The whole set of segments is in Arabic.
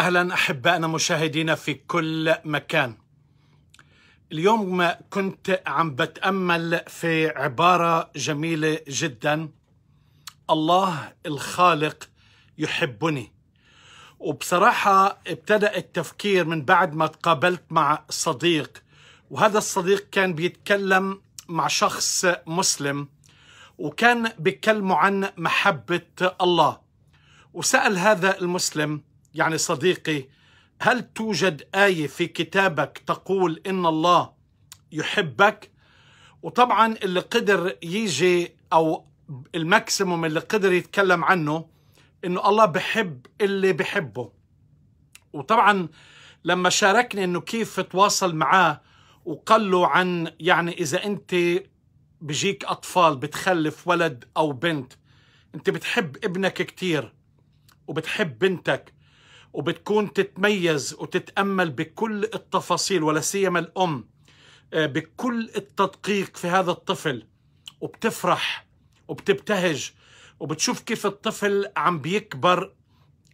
اهلا احبائنا مشاهدينا في كل مكان. اليوم كنت عم بتامل في عباره جميله جدا الله الخالق يحبني. وبصراحه ابتدا التفكير من بعد ما تقابلت مع صديق وهذا الصديق كان بيتكلم مع شخص مسلم وكان بيتكلموا عن محبه الله. وسال هذا المسلم يعني صديقي هل توجد آية في كتابك تقول إن الله يحبك؟ وطبعا اللي قدر يجي أو الماكسيموم اللي قدر يتكلم عنه إنه الله بحب اللي بحبه وطبعا لما شاركني إنه كيف تواصل معاه وقال له عن يعني إذا أنت بجيك أطفال بتخلف ولد أو بنت أنت بتحب ابنك كتير وبتحب بنتك وبتكون تتميز وتتامل بكل التفاصيل ولا سيما الام آه، بكل التدقيق في هذا الطفل وبتفرح وبتبتهج وبتشوف كيف الطفل عم بيكبر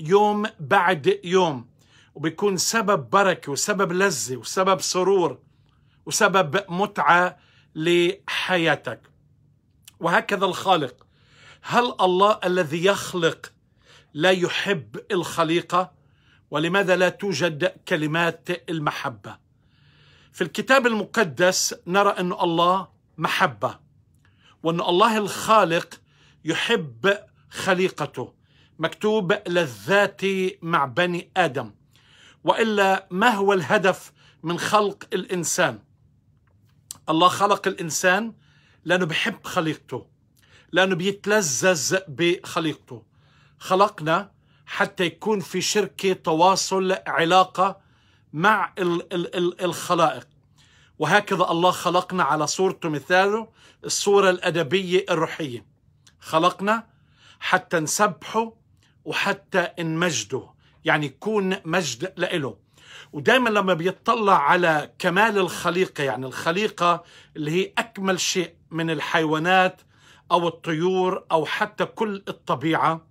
يوم بعد يوم وبيكون سبب بركه وسبب لذه وسبب سرور وسبب متعه لحياتك وهكذا الخالق هل الله الذي يخلق لا يحب الخليقه ولماذا لا توجد كلمات المحبة في الكتاب المقدس نرى أن الله محبة وأن الله الخالق يحب خليقته مكتوب لذاتي مع بني آدم وإلا ما هو الهدف من خلق الإنسان الله خلق الإنسان لأنه بحب خليقته لأنه بيتلذذ بخليقته خلقنا حتى يكون في شركه تواصل علاقه مع الخلائق وهكذا الله خلقنا على صورته مثاله الصوره الادبيه الروحيه خلقنا حتى نسبحه وحتى نمجده يعني يكون مجد لإله ودائما لما بيطلع على كمال الخليقة يعني الخليقة اللي هي أكمل شيء من الحيوانات أو الطيور أو حتى كل الطبيعة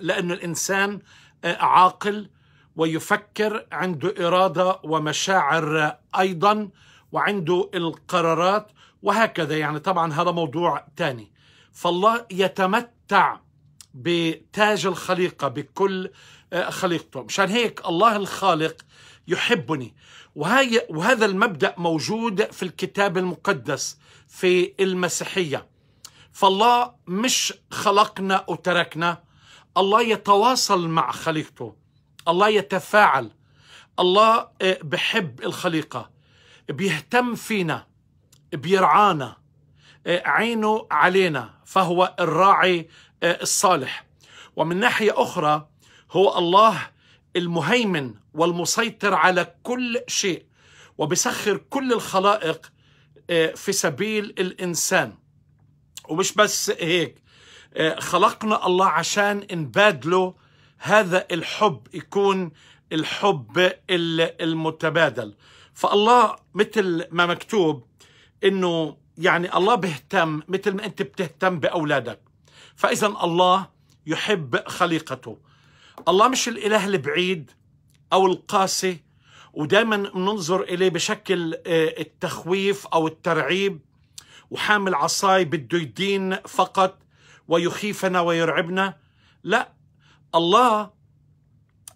لأن الإنسان آه، عاقل ويفكر عنده إرادة ومشاعر آه، أيضا وعنده القرارات وهكذا يعني طبعا هذا موضوع تاني فالله يتمتع بتاج الخليقة بكل آه، خليقته مشان هيك الله الخالق يحبني وهي وهذا المبدأ موجود في الكتاب المقدس في المسيحية فالله مش خلقنا وتركنا الله يتواصل مع خليقته الله يتفاعل الله آه، بحب الخليقة بيهتم فينا بيرعانا آه، عينه علينا فهو الراعي آه، الصالح ومن ناحية أخرى هو الله المهيمن والمسيطر على كل شيء وبسخر كل الخلائق في سبيل الإنسان ومش بس هيك آه، خلقنا الله عشان نبادله هذا الحب يكون الحب المتبادل فالله مثل ما مكتوب انه يعني الله بيهتم مثل ما انت بتهتم باولادك فاذا الله يحب خليقته الله مش الاله البعيد او القاسي ودائما بننظر اليه بشكل آه، التخويف او الترعيب وحامل عصاي بده يدين فقط ويخيفنا ويرعبنا لا الله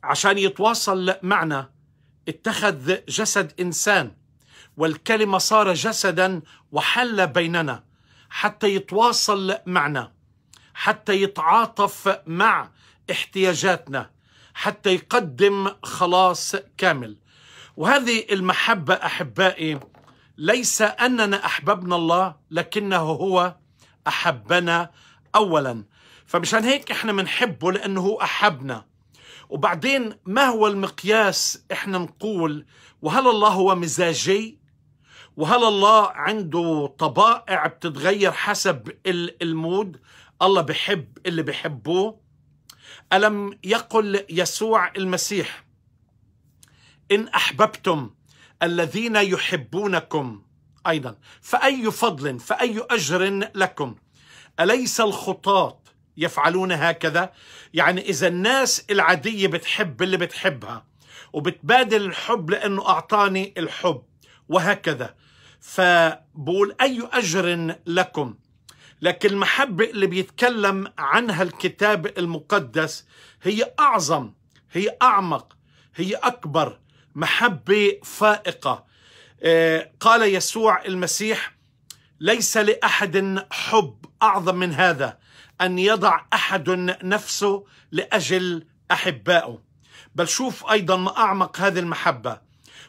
عشان يتواصل معنا اتخذ جسد انسان والكلمه صار جسدا وحل بيننا حتى يتواصل معنا حتى يتعاطف مع احتياجاتنا حتى يقدم خلاص كامل وهذه المحبه احبائي ليس اننا احببنا الله لكنه هو احبنا أولا فمشان هيك إحنا بنحبه لأنه هو أحبنا وبعدين ما هو المقياس إحنا نقول وهل الله هو مزاجي وهل الله عنده طبائع بتتغير حسب المود الله بحب اللي بحبه ألم يقل يسوع المسيح إن أحببتم الذين يحبونكم أيضا فأي فضل فأي أجر لكم أليس الخطاط يفعلون هكذا يعني إذا الناس العادية بتحب اللي بتحبها وبتبادل الحب لأنه أعطاني الحب وهكذا فبقول أي أجر لكم لكن المحبة اللي بيتكلم عنها الكتاب المقدس هي أعظم هي أعمق هي أكبر محبة فائقة آه، قال يسوع المسيح ليس لاحد حب اعظم من هذا ان يضع احد نفسه لاجل احبائه بل شوف ايضا ما اعمق هذه المحبه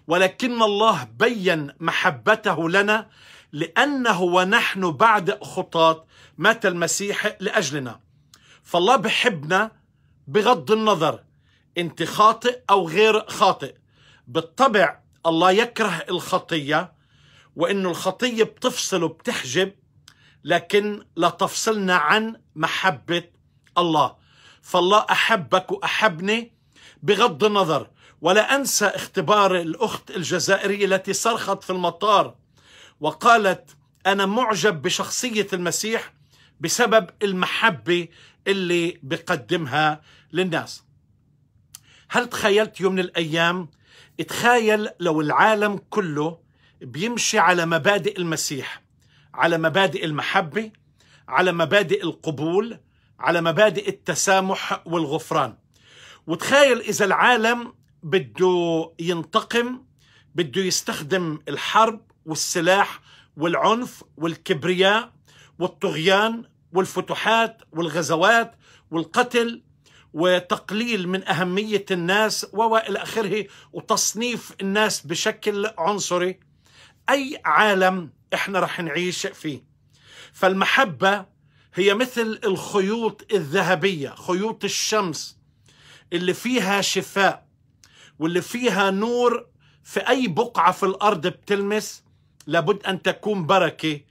ولكن الله بين محبته لنا لانه ونحن بعد خطاط مات المسيح لاجلنا فالله بحبنا بغض النظر انت خاطئ او غير خاطئ بالطبع الله يكره الخطيه وانه الخطيه بتفصل وبتحجب لكن لا تفصلنا عن محبه الله فالله احبك واحبني بغض النظر ولا انسى اختبار الاخت الجزائريه التي صرخت في المطار وقالت انا معجب بشخصيه المسيح بسبب المحبه اللي بقدمها للناس هل تخيلت يوم من الايام تخيل لو العالم كله بيمشي على مبادئ المسيح على مبادئ المحبة على مبادئ القبول على مبادئ التسامح والغفران وتخيل إذا العالم بده ينتقم بده يستخدم الحرب والسلاح والعنف والكبرياء والطغيان والفتوحات والغزوات والقتل وتقليل من أهمية الناس وإلى آخره وتصنيف الناس بشكل عنصري أي عالم إحنا رح نعيش فيه فالمحبة هي مثل الخيوط الذهبية خيوط الشمس اللي فيها شفاء واللي فيها نور في أي بقعة في الأرض بتلمس لابد أن تكون بركة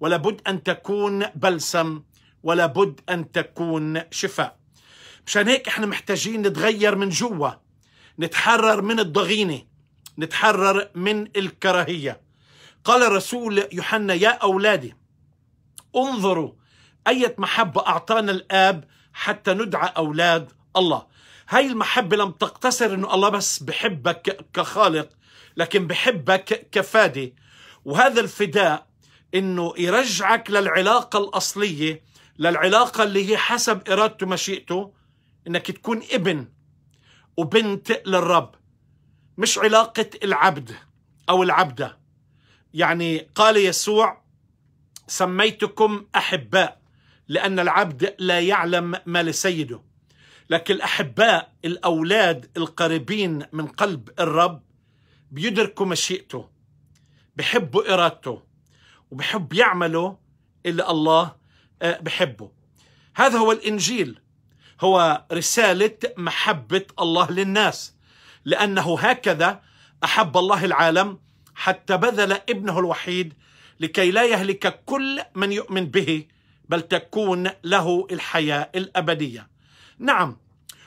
ولابد أن تكون بلسم ولابد أن تكون شفاء مشان هيك احنا محتاجين نتغير من جوا نتحرر من الضغينة نتحرر من الكراهية قال رسول يوحنا يا أولادي انظروا أية محبة أعطانا الآب حتى ندعى أولاد الله هاي المحبة لم تقتصر أنه الله بس بحبك كخالق لكن بحبك كفادي وهذا الفداء أنه يرجعك للعلاقة الأصلية للعلاقة اللي هي حسب إرادته مشيئته أنك تكون ابن وبنت للرب مش علاقة العبد أو العبدة يعني قال يسوع سميتكم احباء لان العبد لا يعلم ما لسيده لكن الاحباء الاولاد القريبين من قلب الرب بيدركوا مشيئته بحبوا ارادته وبحب يعملوا اللي الله آه، بحبه هذا هو الانجيل هو رساله محبه الله للناس لانه هكذا احب الله العالم حتى بذل ابنه الوحيد لكي لا يهلك كل من يؤمن به بل تكون له الحياه الابديه. نعم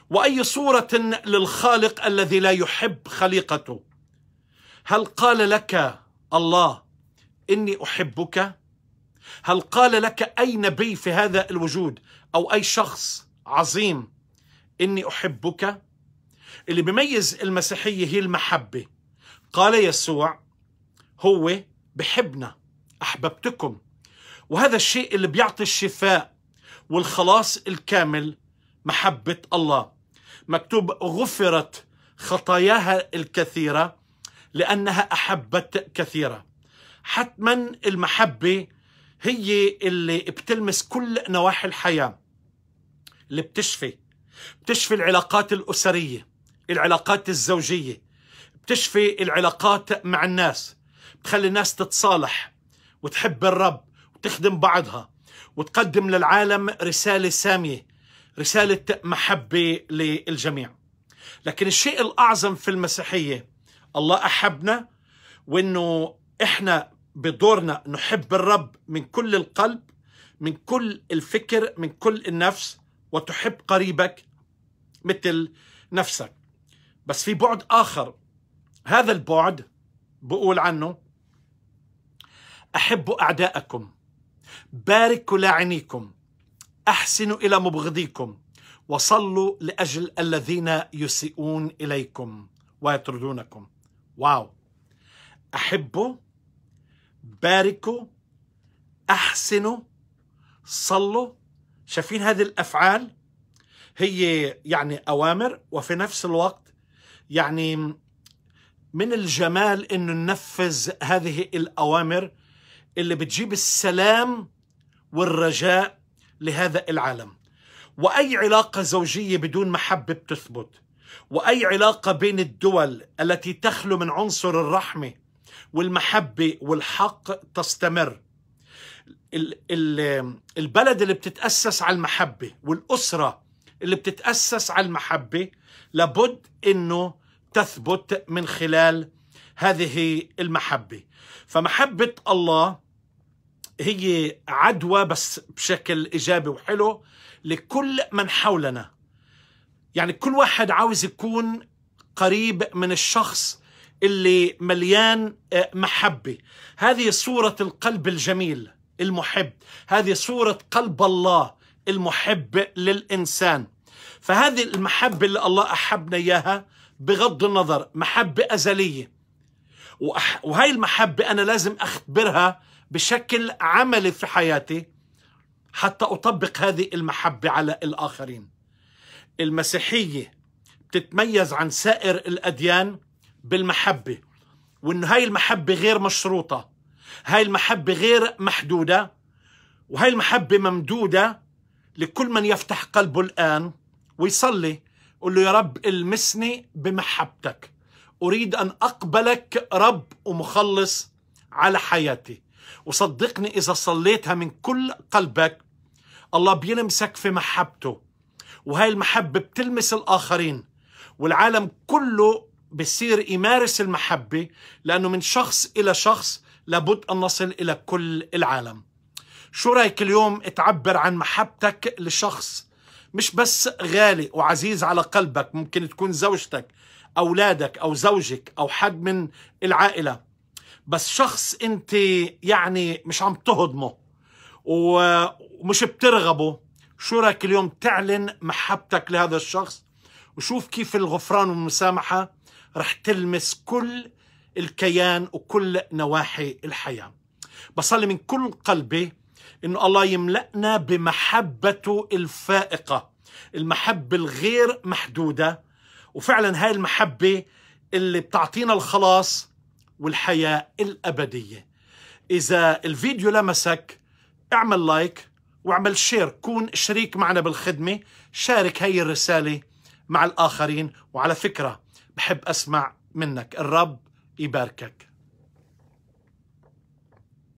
واي صوره للخالق الذي لا يحب خليقته. هل قال لك الله اني احبك؟ هل قال لك اي نبي في هذا الوجود او اي شخص عظيم اني احبك؟ اللي بيميز المسيحيه هي المحبه. قال يسوع هو بحبنا أحببتكم وهذا الشيء اللي بيعطي الشفاء والخلاص الكامل محبة الله مكتوب غفرت خطاياها الكثيرة لأنها أحبت كثيرا حتما المحبة هي اللي بتلمس كل نواحي الحياة اللي بتشفي بتشفي العلاقات الأسرية العلاقات الزوجية بتشفي العلاقات مع الناس بتخلي الناس تتصالح وتحب الرب وتخدم بعضها وتقدم للعالم رسالة سامية رسالة محبة للجميع لكن الشيء الأعظم في المسيحية الله أحبنا وأنه إحنا بدورنا نحب الرب من كل القلب من كل الفكر من كل النفس وتحب قريبك مثل نفسك بس في بعد آخر هذا البعد بقول عنه أحبوا أعداءكم باركوا لاعنيكم أحسنوا إلى مبغضيكم وصلوا لأجل الذين يسيئون إليكم ويطردونكم واو أحبوا باركوا أحسنوا صلوا شايفين هذه الأفعال هي يعني أوامر وفي نفس الوقت يعني من الجمال انه ننفذ هذه الاوامر اللي بتجيب السلام والرجاء لهذا العالم واي علاقه زوجيه بدون محبه بتثبت واي علاقه بين الدول التي تخلو من عنصر الرحمه والمحبه والحق تستمر البلد اللي بتتاسس على المحبه والاسره اللي بتتاسس على المحبه لابد انه تثبت من خلال هذه المحبة فمحبة الله هي عدوى بس بشكل إيجابي وحلو لكل من حولنا يعني كل واحد عاوز يكون قريب من الشخص اللي مليان آه، محبة هذه صورة القلب الجميل المحب هذه صورة قلب الله المحب للإنسان فهذه المحبة اللي الله أحبنا إياها بغض النظر محبة أزلية وهاي وهي المحبة أنا لازم أختبرها بشكل عملي في حياتي حتى أطبق هذه المحبة على الآخرين المسيحية بتتميز عن سائر الأديان بالمحبة وإن هاي المحبة غير مشروطة هاي المحبة غير محدودة وهاي المحبة ممدودة لكل من يفتح قلبه الآن ويصلي قول له يا رب المسني بمحبتك أريد أن أقبلك رب ومخلص على حياتي وصدقني إذا صليتها من كل قلبك الله بيلمسك في محبته وهاي المحبة بتلمس الآخرين والعالم كله بصير يمارس المحبة لأنه من شخص إلى شخص لابد أن نصل إلى كل العالم شو رأيك اليوم تعبر عن محبتك لشخص مش بس غالي وعزيز على قلبك ممكن تكون زوجتك أولادك أو زوجك أو حد من العائلة بس شخص أنت يعني مش عم تهضمه ومش بترغبه شو رايك اليوم تعلن محبتك لهذا الشخص وشوف كيف الغفران والمسامحة رح تلمس كل الكيان وكل نواحي الحياة بصلي من كل قلبي انه الله يملأنا بمحبته الفائقة المحبة الغير محدودة وفعلا هاي المحبة اللي بتعطينا الخلاص والحياة الأبدية إذا الفيديو لمسك اعمل لايك واعمل شير كون شريك معنا بالخدمة شارك هاي الرسالة مع الآخرين وعلى فكرة بحب أسمع منك الرب يباركك